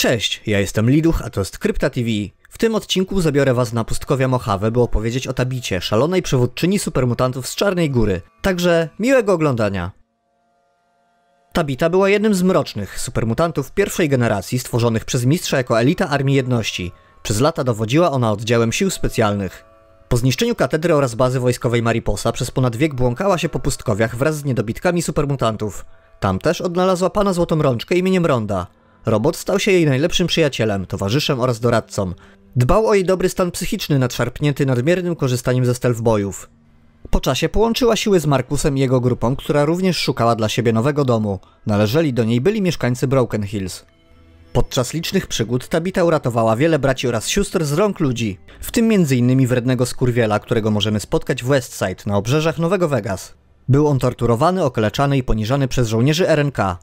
Cześć, ja jestem Liduch, a to jest Krypta TV. W tym odcinku zabiorę was na pustkowia Mojave, by opowiedzieć o Tabicie, szalonej przywódczyni supermutantów z Czarnej Góry. Także miłego oglądania. Tabita była jednym z mrocznych supermutantów pierwszej generacji stworzonych przez mistrza jako elita Armii Jedności. Przez lata dowodziła ona oddziałem sił specjalnych. Po zniszczeniu katedry oraz bazy wojskowej Mariposa przez ponad wiek błąkała się po pustkowiach wraz z niedobitkami supermutantów. Tam też odnalazła pana złotą rączkę imieniem Ronda – Robot stał się jej najlepszym przyjacielem, towarzyszem oraz doradcą. Dbał o jej dobry stan psychiczny nadszarpnięty nadmiernym korzystaniem ze stealth-bojów. Po czasie połączyła siły z Markusem i jego grupą, która również szukała dla siebie nowego domu. Należeli do niej byli mieszkańcy Broken Hills. Podczas licznych przygód Tabita uratowała wiele braci oraz sióstr z rąk ludzi, w tym m.in. wrednego skurwiela, którego możemy spotkać w Westside na obrzeżach Nowego Vegas. Był on torturowany, okaleczany i poniżany przez żołnierzy RNK.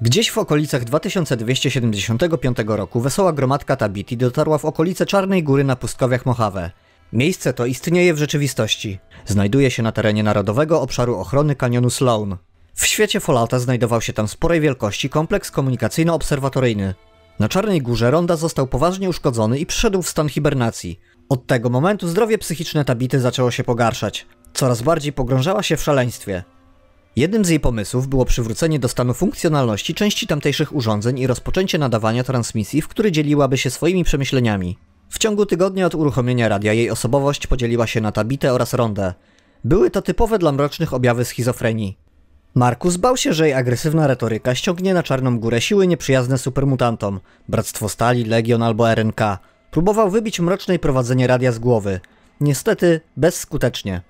Gdzieś w okolicach 2275 roku wesoła gromadka Tabiti dotarła w okolice Czarnej Góry na pustkowiach Mojave. Miejsce to istnieje w rzeczywistości. Znajduje się na terenie Narodowego Obszaru Ochrony Kanionu Sloan. W świecie Fallouta znajdował się tam sporej wielkości kompleks komunikacyjno-obserwatoryjny. Na Czarnej Górze Ronda został poważnie uszkodzony i przyszedł w stan hibernacji. Od tego momentu zdrowie psychiczne Tabity zaczęło się pogarszać. Coraz bardziej pogrążała się w szaleństwie. Jednym z jej pomysłów było przywrócenie do stanu funkcjonalności części tamtejszych urządzeń i rozpoczęcie nadawania transmisji, w której dzieliłaby się swoimi przemyśleniami. W ciągu tygodnia od uruchomienia radia jej osobowość podzieliła się na tabitę oraz rondę. Były to typowe dla mrocznych objawy schizofrenii. Markus bał się, że jej agresywna retoryka ściągnie na czarną górę siły nieprzyjazne supermutantom, Bractwo Stali, Legion albo RNK. Próbował wybić mrocznej prowadzenie radia z głowy. Niestety, bezskutecznie.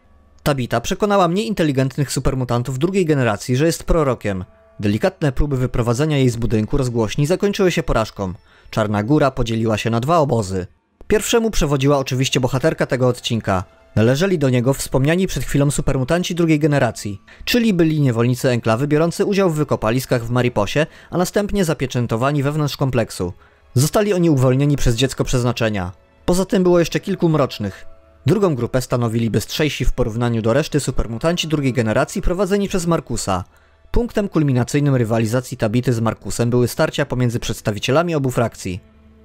Tabita przekonała mniej inteligentnych supermutantów drugiej generacji, że jest prorokiem. Delikatne próby wyprowadzenia jej z budynku rozgłośni zakończyły się porażką. Czarna Góra podzieliła się na dwa obozy. Pierwszemu przewodziła oczywiście bohaterka tego odcinka. Należeli do niego wspomniani przed chwilą supermutanci drugiej generacji, czyli byli niewolnicy enklawy biorący udział w wykopaliskach w Mariposie, a następnie zapieczętowani wewnątrz kompleksu. Zostali oni uwolnieni przez dziecko przeznaczenia. Poza tym było jeszcze kilku mrocznych, Drugą grupę stanowili bystrzejsi w porównaniu do reszty supermutanci drugiej generacji prowadzeni przez Markusa. Punktem kulminacyjnym rywalizacji Tabity z Markusem były starcia pomiędzy przedstawicielami obu frakcji.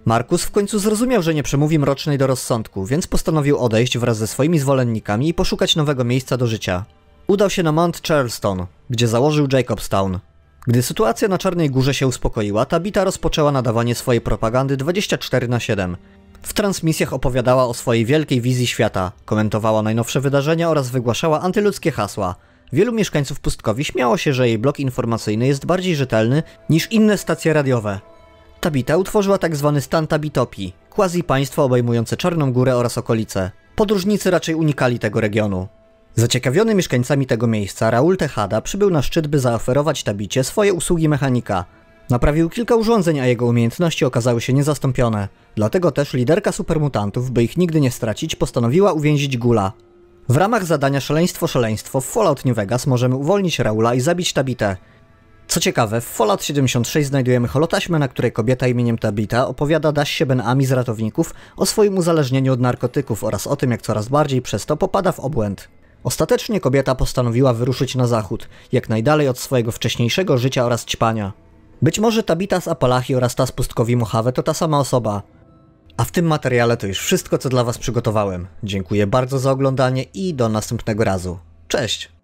Markus w końcu zrozumiał, że nie przemówi mrocznej do rozsądku, więc postanowił odejść wraz ze swoimi zwolennikami i poszukać nowego miejsca do życia. Udał się na Mount Charleston, gdzie założył Jacobstown. Gdy sytuacja na Czarnej Górze się uspokoiła, Tabita rozpoczęła nadawanie swojej propagandy 24 na 7. W transmisjach opowiadała o swojej wielkiej wizji świata, komentowała najnowsze wydarzenia oraz wygłaszała antyludzkie hasła. Wielu mieszkańców Pustkowi śmiało się, że jej blok informacyjny jest bardziej rzetelny niż inne stacje radiowe. Tabita utworzyła tzw. Tak stan Tabitopi, quasi-państwo obejmujące Czarną Górę oraz okolice. Podróżnicy raczej unikali tego regionu. Zaciekawiony mieszkańcami tego miejsca, Raul Tejada przybył na szczyt, by zaoferować Tabicie swoje usługi mechanika. Naprawił kilka urządzeń, a jego umiejętności okazały się niezastąpione. Dlatego też liderka supermutantów, by ich nigdy nie stracić, postanowiła uwięzić Gula. W ramach zadania Szaleństwo Szaleństwo w Fallout New Vegas możemy uwolnić Raula i zabić Tabitę. Co ciekawe, w Fallout 76 znajdujemy holotaśmę, na której kobieta imieniem Tabita opowiada Dasie Ben Ami z ratowników o swoim uzależnieniu od narkotyków oraz o tym, jak coraz bardziej przez to popada w obłęd. Ostatecznie kobieta postanowiła wyruszyć na zachód, jak najdalej od swojego wcześniejszego życia oraz ćpania. Być może Tabita z Apalachi oraz ta z pustkowi Mojave to ta sama osoba, a w tym materiale to już wszystko, co dla Was przygotowałem. Dziękuję bardzo za oglądanie i do następnego razu. Cześć!